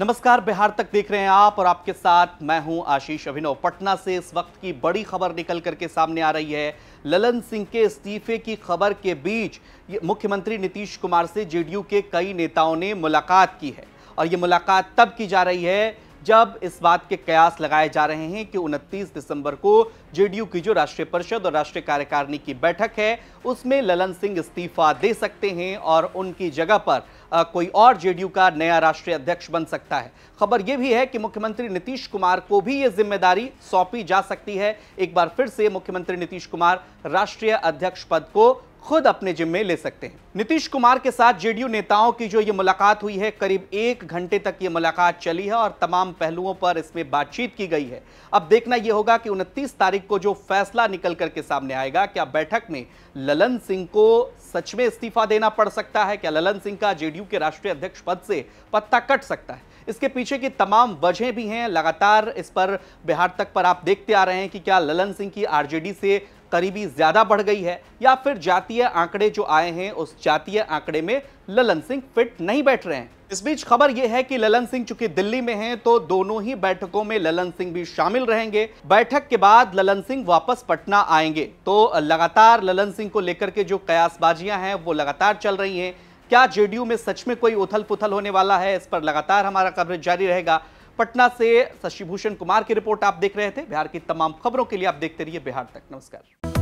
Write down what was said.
नमस्कार बिहार तक देख रहे हैं आप और आपके साथ मैं हूं आशीष अभिनव पटना से इस वक्त की बड़ी खबर निकल करके सामने आ रही है ललन सिंह के इस्तीफे की खबर के बीच मुख्यमंत्री नीतीश कुमार से जेडीयू के कई नेताओं ने मुलाकात की है और ये मुलाकात तब की जा रही है जब इस बात के कयास लगाए जा रहे हैं कि 29 दिसंबर को जेडीयू की जो राष्ट्रीय परिषद और राष्ट्रीय कार्यकारिणी की बैठक है उसमें ललन सिंह इस्तीफा दे सकते हैं और उनकी जगह पर कोई और जेडीयू का नया राष्ट्रीय अध्यक्ष बन सकता है खबर यह भी है कि मुख्यमंत्री नीतीश कुमार को भी यह जिम्मेदारी सौंपी जा सकती है एक बार फिर से मुख्यमंत्री नीतीश कुमार राष्ट्रीय अध्यक्ष पद को खुद अपने जिम्मे ले सकते हैं नीतीश कुमार के साथ जेडीयू नेताओं की जो ये मुलाकात हुई है करीब एक घंटे तक ये मुलाकात चली है और तमाम पहलुओं पर इसमें बातचीत की गई है अब देखना यह होगा कि 29 तारीख को जो फैसला निकल करके सामने आएगा क्या बैठक में ललन सिंह को सच में इस्तीफा देना पड़ सकता है क्या ललन सिंह का जेडीयू जेडीयू के राष्ट्रीय अध्यक्ष पद से पत्ता कट सकता है इसके पीछे की तमाम वजह भी हैं लगातार इस पर बिहार तक पर आप देखते आ रहे हैं कि क्या ललन सिंह की आरजेडी से करीबी ज्यादा बढ़ गई है या फिर जातीय आंकड़े जो आए हैं उस जातीय आंकड़े में ललन सिंह फिट नहीं बैठ रहे हैं इस बीच खबर यह है कि ललन सिंह चूंकि दिल्ली में हैं तो दोनों ही बैठकों में ललन सिंह भी शामिल रहेंगे बैठक के बाद ललन सिंह वापस पटना आएंगे तो लगातार ललन सिंह को लेकर के जो कयासबाजियां हैं वो लगातार चल रही हैं क्या जेडीयू में सच में कोई उथल पुथल होने वाला है इस पर लगातार हमारा कवरेज जारी रहेगा पटना से शशिभूषण कुमार की रिपोर्ट आप देख रहे थे बिहार की तमाम खबरों के लिए आप देखते रहिए बिहार तक नमस्कार